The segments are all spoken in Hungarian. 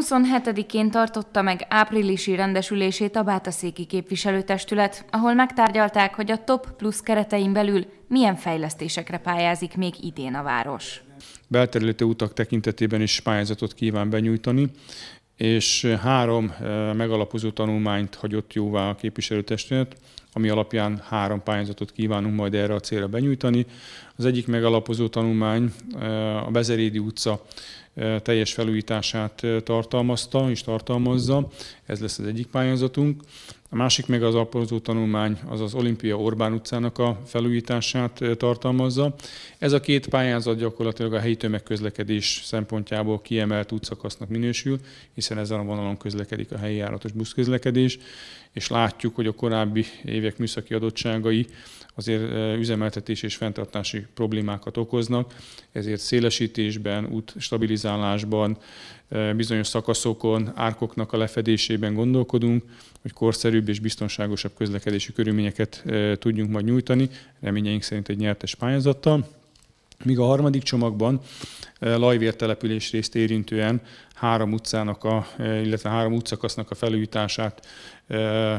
27-én tartotta meg áprilisi rendesülését a Bátaszéki képviselőtestület, ahol megtárgyalták, hogy a TOP plusz keretein belül milyen fejlesztésekre pályázik még idén a város. Belterületi utak tekintetében is pályázatot kíván benyújtani, és három eh, megalapozó tanulmányt hagyott jóvá a képviselőtestület, ami alapján három pályázatot kívánunk majd erre a célra benyújtani. Az egyik megalapozó tanulmány eh, a Bezerédi utca eh, teljes felújítását eh, tartalmazta és tartalmazza, ez lesz az egyik pályázatunk. A másik meg az alapozó tanulmány, az az Olimpia Orbán utcának a felújítását tartalmazza. Ez a két pályázat gyakorlatilag a helyi tömegközlekedés szempontjából kiemelt útszakasznak minősül, hiszen ezen a vonalon közlekedik a helyi járatos buszközlekedés, és látjuk, hogy a korábbi évek műszaki adottságai azért üzemeltetés és fenntartási problémákat okoznak, ezért szélesítésben, út stabilizálásban, e, bizonyos szakaszokon, árkoknak a lefedésében gondolkodunk, hogy korszerűbb és biztonságosabb közlekedési körülményeket e, tudjunk majd nyújtani, reményeink szerint egy nyertes pályázattal. Míg a harmadik csomagban e, Lajvér település részt érintően három utcának, a, e, illetve három utcakasznak a felújítását e,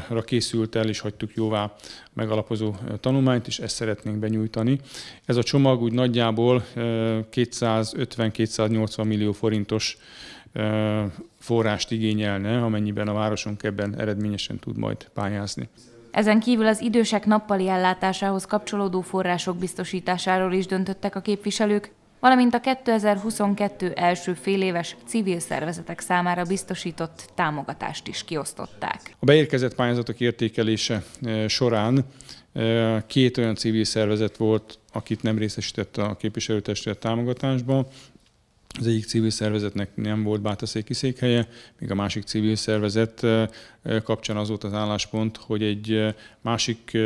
ra készült el, és hagytuk jóvá megalapozó tanulmányt, és ezt szeretnénk benyújtani. Ez a csomag úgy nagyjából 250-280 millió forintos forrást igényelne, amennyiben a városunk ebben eredményesen tud majd pályázni. Ezen kívül az idősek nappali ellátásához kapcsolódó források biztosításáról is döntöttek a képviselők, valamint a 2022 első féléves civil szervezetek számára biztosított támogatást is kiosztották. A beérkezett pályázatok értékelése e, során e, két olyan civil szervezet volt, akit nem részesített a képviselőtestület támogatásban, az egyik civil szervezetnek nem volt Bátaszéki székhelye, míg a másik civil szervezet kapcsán az volt az álláspont, hogy egy másik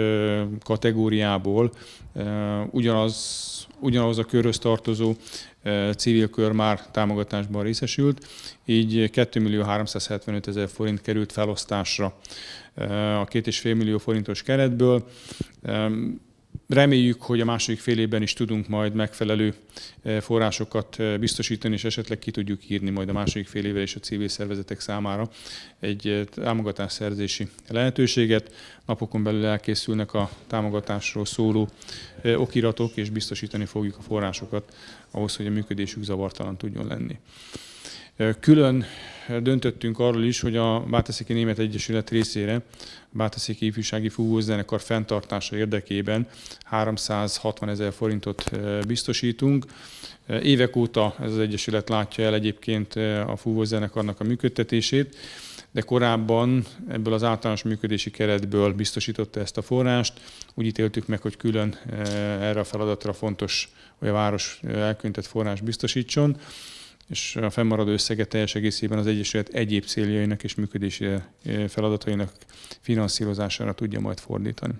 kategóriából ugyanaz, ugyanaz a körhöz tartozó civil kör már támogatásban részesült, így 2 millió 375 ezer forint került felosztásra a 2,5 millió forintos keretből. Reméljük, hogy a második fél évben is tudunk majd megfelelő eh, forrásokat eh, biztosítani, és esetleg ki tudjuk írni majd a második fél évvel és a civil szervezetek számára egy eh, támogatásszerzési lehetőséget. Napokon belül elkészülnek a támogatásról szóló okiratok, és biztosítani fogjuk a forrásokat ahhoz, hogy a működésük zavartalan tudjon lenni. Külön döntöttünk arról is, hogy a Bátaszéki Német Egyesület részére Bátaszéki Ifjúsági Fúvózenekar fenntartása érdekében 360 ezer forintot e, biztosítunk. E, évek óta ez az Egyesület látja el egyébként e, a fúvózenekarnak a működtetését, de korábban ebből az általános működési keretből biztosította ezt a forrást. Úgy ítéltük meg, hogy külön erre a feladatra fontos, hogy a város elkönyvtett forrás biztosítson és a fennmaradó összege teljes egészében az Egyesület egyéb céljainak és működési eh, feladatainak finanszírozására tudja majd fordítani.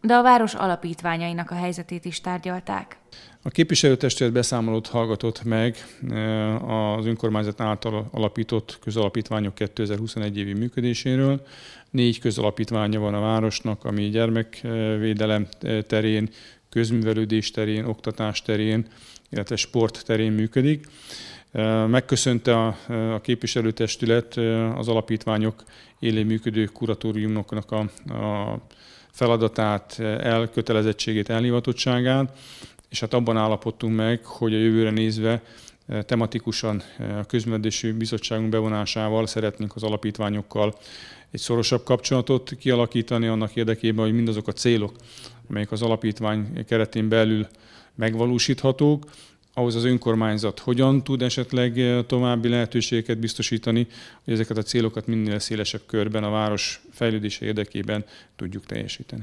De a város alapítványainak a helyzetét is tárgyalták. A képviselőtestület beszámolót hallgatott meg eh, az önkormányzat által alapított közalapítványok 2021 évi működéséről. Négy közalapítványa van a városnak, ami gyermekvédelem eh, terén, közművelődés terén, oktatás terén, illetve sport terén működik. Megköszönte a, a képviselőtestület az alapítványok élén működő kuratóriumoknak a, a feladatát, elkötelezettségét, elhivatottságát, és hát abban állapodtunk meg, hogy a jövőre nézve tematikusan a közművelési bizottságunk bevonásával szeretnénk az alapítványokkal egy szorosabb kapcsolatot kialakítani annak érdekében, hogy mindazok a célok, amelyek az alapítvány keretén belül megvalósíthatók, ahhoz az önkormányzat hogyan tud esetleg további lehetőségeket biztosítani, hogy ezeket a célokat minél szélesebb körben a város fejlődése érdekében tudjuk teljesíteni.